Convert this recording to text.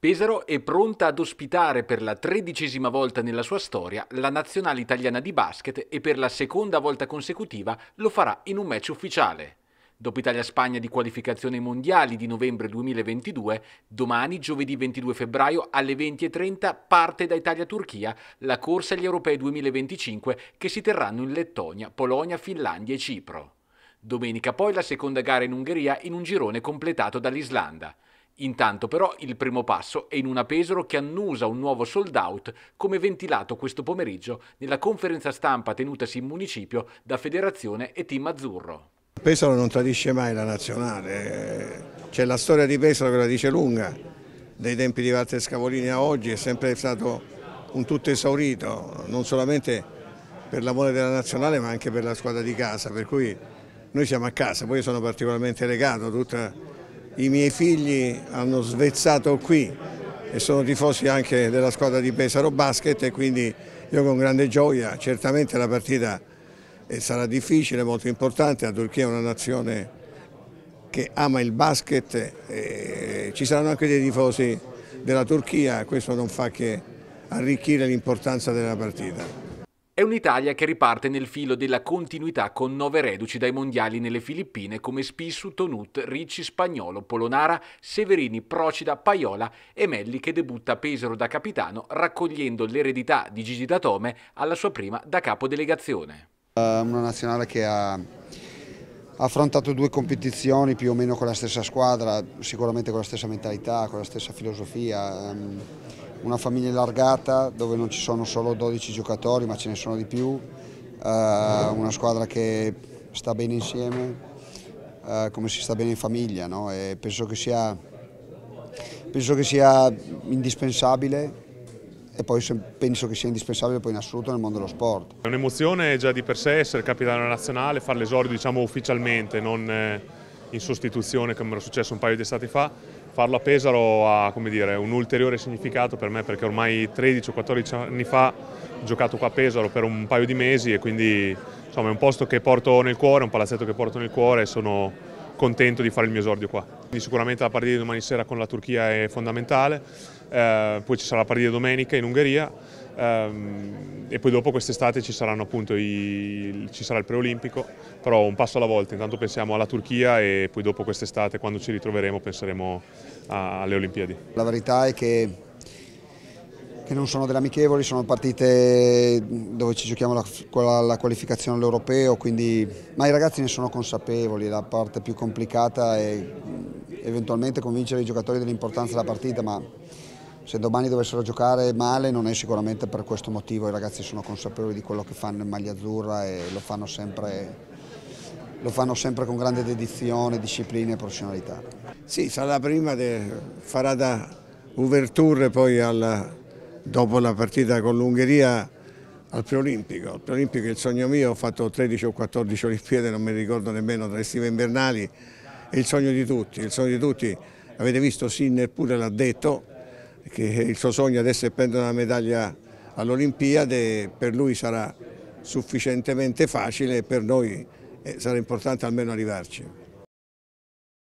Pesaro è pronta ad ospitare per la tredicesima volta nella sua storia la nazionale italiana di basket e per la seconda volta consecutiva lo farà in un match ufficiale. Dopo Italia-Spagna di qualificazione mondiali di novembre 2022, domani, giovedì 22 febbraio alle 20.30 parte da Italia-Turchia la corsa agli europei 2025 che si terranno in Lettonia, Polonia, Finlandia e Cipro. Domenica poi la seconda gara in Ungheria in un girone completato dall'Islanda. Intanto però il primo passo è in una Pesaro che annusa un nuovo sold out come ventilato questo pomeriggio nella conferenza stampa tenutasi in municipio da Federazione e Team Azzurro. Pesaro non tradisce mai la nazionale, eh. c'è la storia di Pesaro che la dice lunga, dai tempi di Walter Scavolini a oggi è sempre stato un tutto esaurito, non solamente per l'amore della nazionale ma anche per la squadra di casa, per cui noi siamo a casa, poi sono particolarmente legato a tutta la i miei figli hanno svezzato qui e sono tifosi anche della squadra di Pesaro Basket e quindi io con grande gioia, certamente la partita eh, sarà difficile, molto importante, la Turchia è una nazione che ama il basket, e eh, ci saranno anche dei tifosi della Turchia, questo non fa che arricchire l'importanza della partita. È un'Italia che riparte nel filo della continuità con nove reduci dai mondiali nelle Filippine come Spissu, Tonut, Ricci, Spagnolo, Polonara, Severini, Procida, Paiola e Melli che debutta a Pesaro da capitano raccogliendo l'eredità di Gigi Datome alla sua prima da capodelegazione. Eh, una nazionale che ha affrontato due competizioni più o meno con la stessa squadra, sicuramente con la stessa mentalità, con la stessa filosofia ehm, una famiglia allargata dove non ci sono solo 12 giocatori ma ce ne sono di più, eh, una squadra che sta bene insieme, eh, come si sta bene in famiglia no? penso, che sia, penso che sia indispensabile e poi penso che sia indispensabile poi in assoluto nel mondo dello sport. È un'emozione già di per sé essere capitano nazionale, fare l'esordio diciamo ufficialmente, non eh, in sostituzione come era successo un paio di estati fa, farlo a Pesaro ha dire, un ulteriore significato per me perché ormai 13 o 14 anni fa ho giocato qua a Pesaro per un paio di mesi e quindi insomma, è un posto che porto nel cuore, un palazzetto che porto nel cuore e sono contento di fare il mio esordio qua. Quindi sicuramente la partita di domani sera con la Turchia è fondamentale, eh, poi ci sarà la partita domenica in Ungheria Ehm, e poi dopo quest'estate ci, i, ci sarà il preolimpico, però un passo alla volta, intanto pensiamo alla Turchia e poi dopo quest'estate quando ci ritroveremo penseremo a, alle Olimpiadi. La verità è che, che non sono delle amichevoli, sono partite dove ci giochiamo la, la qualificazione all'europeo, quindi, ma i ragazzi ne sono consapevoli, la parte più complicata è eventualmente convincere i giocatori dell'importanza della partita, ma se domani dovessero giocare male non è sicuramente per questo motivo, i ragazzi sono consapevoli di quello che fanno in maglia azzurra e lo fanno sempre, lo fanno sempre con grande dedizione, disciplina e professionalità. Sì, sarà la prima che farà da ouverture poi alla, dopo la partita con l'Ungheria al preolimpico. Al preolimpico è il sogno mio, ho fatto 13 o 14 Olimpiadi, non mi ricordo nemmeno tra estive e invernali, è il sogno di tutti, il sogno di tutti, avete visto Sinner pure l'ha detto, che il suo sogno adesso è prendere una medaglia all'Olimpiade, per lui sarà sufficientemente facile, e per noi eh, sarà importante almeno arrivarci.